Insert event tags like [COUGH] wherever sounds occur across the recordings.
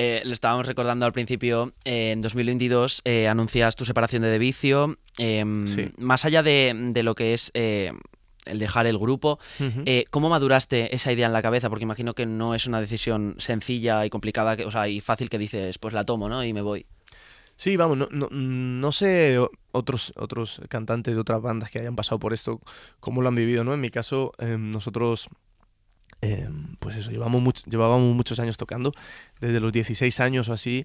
Eh, lo estábamos recordando al principio, eh, en 2022 eh, anuncias tu separación de De Vicio. Em, más allá de, lo que es el dejar el grupo. ¿Cómo maduraste esa idea en la cabeza? Porque imagino que no es una decisión sencilla y complicada, o sea, y fácil que dices, pues la tomo, ¿no? Y me voy. Sí, vamos, no, sé otros, otros cantantes de otras bandas que hayan pasado por esto, cómo lo han vivido, ¿no? En mi caso, em, nosotros Em, pues eso, llevamos llevábamos muchos años tocando, desde los 16 años o así,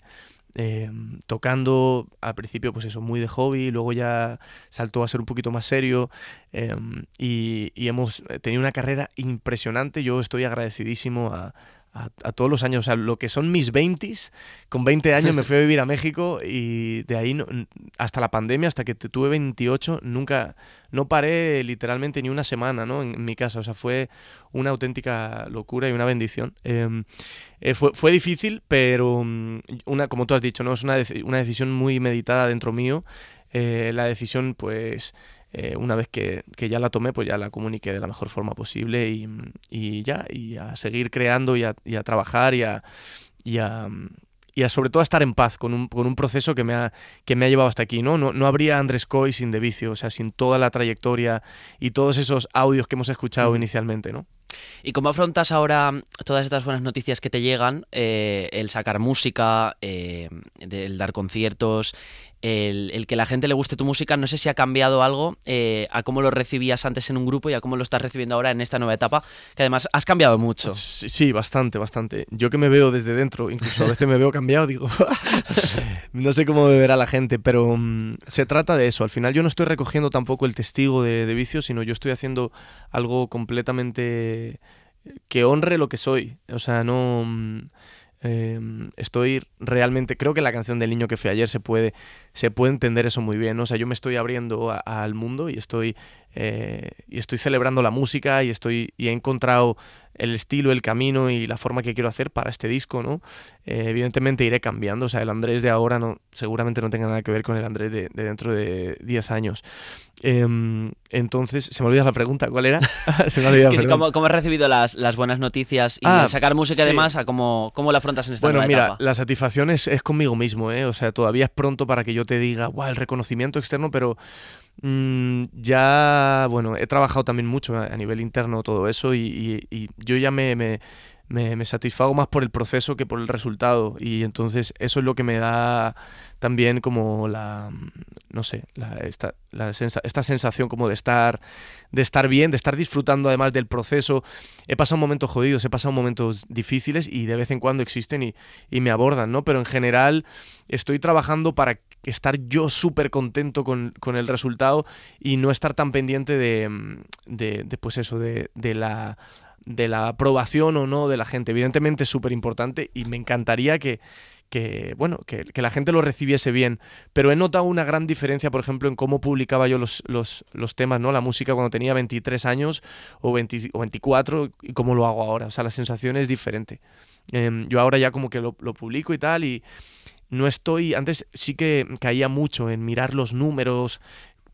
em, tocando al principio pues eso, muy de hobby, luego ya saltó a ser un poquito más serio em, y, hemos eh, tenido una carrera impresionante, yo estoy agradecidísimo a, a, todos los años. O sea, lo que son mis 20 con 20 años me fui a vivir a México y de ahí hasta la pandemia, hasta que tuve 28, nunca, no paré literalmente ni una semana ¿no? en, mi casa. O sea, fue una auténtica locura y una bendición. Em, eh, fue, difícil, pero mm, una, como tú has dicho, ¿no? es una, decisión muy meditada dentro mío. Eh, la decisión, pues, eh, una vez que, ya la tomé, pues ya la comuniqué de la mejor forma posible y, ya, y a seguir creando y a, trabajar y a, y a, sobre todo a estar en paz con un, proceso que me, ha, que me ha llevado hasta aquí. ¿no? No, habría Andrés Coy sin De Vicio, o sea, sin toda la trayectoria y todos esos audios que hemos escuchado mm. inicialmente, ¿no? ¿Y cómo afrontas ahora todas estas buenas noticias que te llegan? Eh, el sacar música, eh, el dar conciertos, el, el, que la gente le guste tu música, no sé si ha cambiado algo eh, a cómo lo recibías antes en un grupo y a cómo lo estás recibiendo ahora en esta nueva etapa, que además has cambiado mucho. Sí, bastante, bastante. Yo que me veo desde dentro, incluso a veces me veo cambiado, digo, [LAUGHS] no sé cómo me verá la gente, pero mm, se trata de eso. Al final yo no estoy recogiendo tampoco el testigo de, vicio, sino yo estoy haciendo algo completamente que honre lo que soy. O sea, no... Mm, Em, estoy realmente, creo que la canción del niño que fui ayer se puede, se puede entender eso muy bien, o sea, yo me estoy abriendo al mundo y estoy eh, y estoy celebrando la música y estoy y he encontrado el estilo, el camino y la forma que quiero hacer para este disco, ¿no? Eh, evidentemente iré cambiando, o sea, el Andrés de ahora no, seguramente no tenga nada que ver con el Andrés de, dentro de 10 años. Em, entonces, se me olvida la pregunta, ¿cuál era? [LAUGHS] [LAUGHS] se me ¿cómo, ¿cómo, has recibido las, las buenas noticias y ah, sacar música además? A cómo, ¿Cómo la afrontas en esta Bueno, mira, la satisfacción es, conmigo mismo, ¿eh? O sea, todavía es pronto para que yo te diga, wow, el reconocimiento externo, pero mm, ya bueno, he trabajado también mucho a nivel interno todo eso y, yo ya me, me, satisfago más por el proceso que por el resultado y entonces eso es lo que me da también como la, no sé, esta, sensación como de estar, de estar bien, de estar disfrutando además del proceso. He pasado momentos jodidos, he pasado momentos difíciles y de vez en cuando existen y, me abordan, ¿no? Pero en general estoy trabajando para estar yo súper contento con, el resultado y no estar tan pendiente de, mm, de, pues eso, de, la de la aprobación o no de la gente. Evidentemente es súper importante y me encantaría que, bueno, que, la gente lo recibiese bien. Pero he notado una gran diferencia, por ejemplo, en cómo publicaba yo los, temas, ¿no? La música cuando tenía 23 años o, 24 y cómo lo hago ahora. O sea, la sensación es diferente. Em, yo ahora ya como que lo, lo publico y tal y no estoy, antes sí que caía mucho en mirar los números,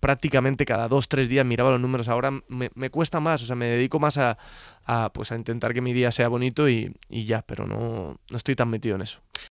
prácticamente cada dos, tres días miraba los números. Ahora me, cuesta más, o sea, me dedico más a, a, pues, a intentar que mi día sea bonito y, y ya, pero no, no estoy tan metido en eso.